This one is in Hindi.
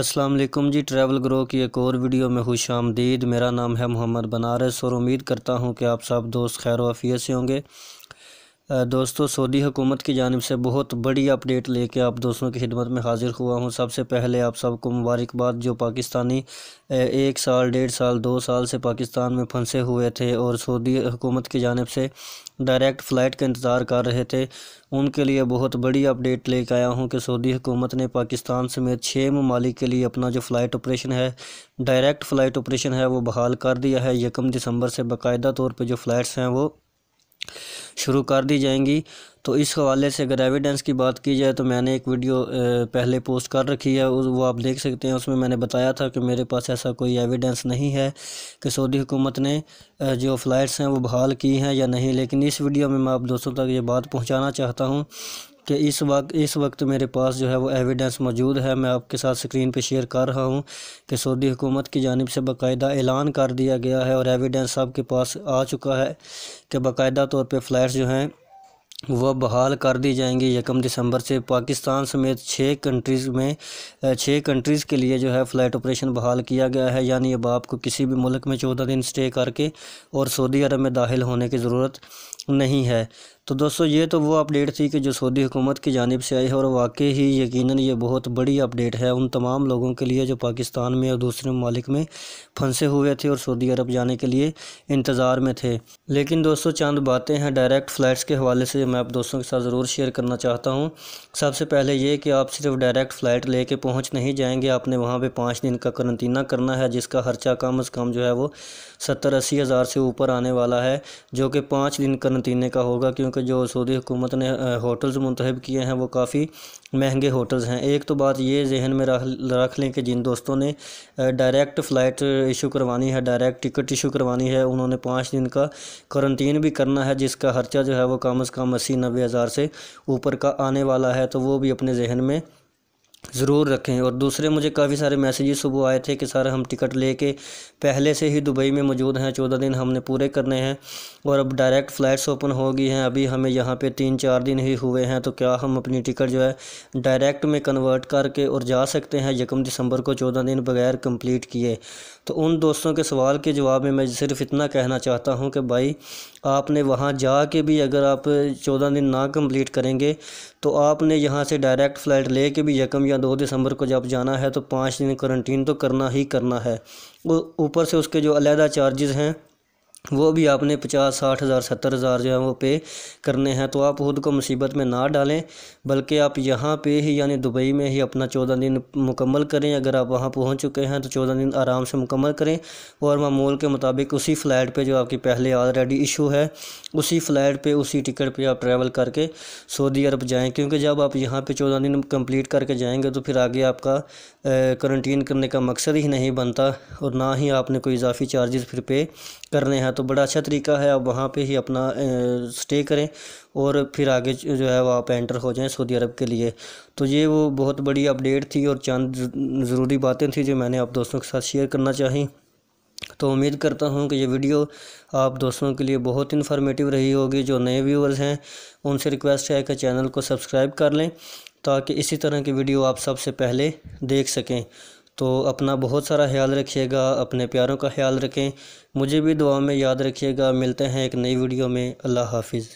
असलम जी ट्रैवल ग्रो की एक और वीडियो में खुश आमदीद मेरा नाम है मोहम्मद बनारस और उम्मीद करता हूँ कि आप सब दोस्त खैर वाफ़ियत से होंगे दोस्तों सऊदी हुकूमत की जानब से बहुत बड़ी अपडेट लेके आप दोस्तों की खिदमत में हाज़िर हुआ हूँ सबसे पहले आप सबको मुबारकबाद जो पाकिस्तानी एक साल डेढ़ साल दो साल से पाकिस्तान में फंसे हुए थे और सऊदी हुकूमत की जानब से डायरेक्ट फ़्लाइट का इंतज़ार कर रहे थे उनके लिए बहुत बड़ी अपडेट कर आया हूँ कि सऊदी हुकूमत ने पाकिस्तान समेत छः ममालिक के लिए अपना जो फ़्लाइट ऑपरेशन है डायरेक्ट फ़्लाइट ऑपरेशन है वो बहाल कर दिया है यकम दिसंबर से बाकायदा तौर पर जो फ़्लाइट्स हैं वो शुरू कर दी जाएंगी तो इस हवाले से अगर एविडेंस की बात की जाए तो मैंने एक वीडियो पहले पोस्ट कर रखी है वो आप देख सकते हैं उसमें मैंने बताया था कि मेरे पास ऐसा कोई एविडेंस नहीं है कि सऊदी हुकूमत ने जो फ़्लाइट्स हैं वो बहाल की हैं या नहीं लेकिन इस वीडियो में मैं आप दोस्तों तक ये बात पहुँचाना चाहता हूँ कि इस वक्त इस वक्त मेरे पास जो है वो एविडेंस मौजूद है मैं आपके साथ स्क्रीन पे शेयर कर रहा हूँ कि सऊदी हुकूमत की जानब से बाकायदा ऐलान कर दिया गया है और एविडेंस आपके पास आ चुका है कि बाकायदा तौर पे फ्लैट जो हैं वह बहाल कर दी जाएंगी यकम दिसंबर से पाकिस्तान समेत छः कंट्रीज़ में छः कंट्रीज़ के लिए जो है फ़्लाइट ऑपरेशन बहाल किया गया है यानी अब आपको किसी भी मुल्क में चौदह दिन स्टे करके और सऊदी अरब में दाखिल होने की ज़रूरत नहीं है तो दोस्तों ये तो वो अपडेट थी कि जो सऊदी हुकूमत की जानब से आई है और वाकई ही यकीनन ये बहुत बड़ी अपडेट है उन तमाम लोगों के लिए जो पाकिस्तान में और दूसरे ममालिक में फंसे हुए थे और सऊदी अरब जाने के लिए इंतज़ार में थे लेकिन दोस्तों चंद बातें हैं डायरेक्ट फ़्लाइट्स के हवाले से मैं आप दोस्तों के साथ ज़रूर शेयर करना चाहता हूँ सबसे पहले ये कि आप सिर्फ डायरेक्ट फ़्लाइट ले कर पहुँच नहीं जाएँगे आपने वहाँ पर पाँच दिन का करंतना करना है जिसका खर्चा कम अज़ कम जो है वो सत्तर अस्सी हज़ार से ऊपर आने वाला है जो कि पाँच दिन कर नतीने का होगा क्योंकि जो सऊदी हुकूमत ने होटल्स मुंतब किए हैं वो काफ़ी महंगे होटल्स हैं एक तो बात ये जहन में रख रख लें कि जिन दोस्तों ने डायरेक्ट फ़्लाइट इशू करवानी है डायरेक्ट टिकट इशू करवानी है उन्होंने पाँच दिन का क्वारंटीन भी करना है जिसका खर्चा जो है वो कम अज़ कम अस्सी नब्बे हज़ार से ऊपर का आने वाला है तो वो भी अपने जहन में ज़रूर रखें और दूसरे मुझे काफ़ी सारे मैसेजेस सुबह आए थे कि सर हम टिकट लेके पहले से ही दुबई में मौजूद हैं चौदह दिन हमने पूरे करने हैं और अब डायरेक्ट फ़्लाइट्स ओपन हो गई हैं अभी हमें यहाँ पे तीन चार दिन ही हुए हैं तो क्या हम अपनी टिकट जो है डायरेक्ट में कन्वर्ट करके और जा सकते हैं यकम दिसंबर को चौदह दिन बगैर कम्प्लीट किए तो उन दोस्तों के सवाल के जवाब में मैं सिर्फ इतना कहना चाहता हूँ कि भाई आपने वहाँ जा के भी अगर आप चौदह दिन ना कम्प्लीट करेंगे तो आपने यहाँ से डायरेक्ट फ़्लाइट ले भी यकम या दो दिसंबर को जब जाना है तो पाँच दिन क्वारंटीन तो करना ही करना है ऊपर से उसके जो अलहदा चार्जेस हैं वो भी आपने पचास साठ हज़ार सत्तर हज़ार जो है वो पे करने हैं तो आप खुद को मुसीबत में ना डालें बल्कि आप यहाँ पे ही यानी दुबई में ही अपना चौदह दिन मुकम्मल करें अगर आप वहाँ पहुँच चुके हैं तो चौदह दिन आराम से मुकम्मल करें और मामूल के मुताबिक उसी फ़्लाइट पे जो आपकी पहले ऑलरेडी इशू है उसी फ़्लाइट पर उसी टिकट पर आप ट्रैवल करके सऊदी अरब जाएँ क्योंकि जब आप यहाँ पर चौदह दिन कम्प्लीट करके जाएँगे तो फिर आगे आपका करंटीन करने का मकसद ही नहीं बनता और ना ही आपने कोई इजाफी चार्जेस फिर पे करने हैं तो बड़ा अच्छा तरीका है आप वहाँ पे ही अपना स्टे करें और फिर आगे जो है वो आप एंटर हो जाएं सऊदी अरब के लिए तो ये वो बहुत बड़ी अपडेट थी और चंद ज़रूरी बातें थी जो मैंने आप दोस्तों के साथ शेयर करना चाहिए तो उम्मीद करता हूँ कि ये वीडियो आप दोस्तों के लिए बहुत इन्फॉर्मेटिव रही होगी जो नए व्यूअर्स हैं उनसे रिक्वेस्ट है कि चैनल को सब्सक्राइब कर लें ताकि इसी तरह की वीडियो आप सबसे पहले देख सकें तो अपना बहुत सारा ख्याल रखिएगा अपने प्यारों का ख्याल रखें मुझे भी दुआ में याद रखिएगा मिलते हैं एक नई वीडियो में अल्लाह हाफिज़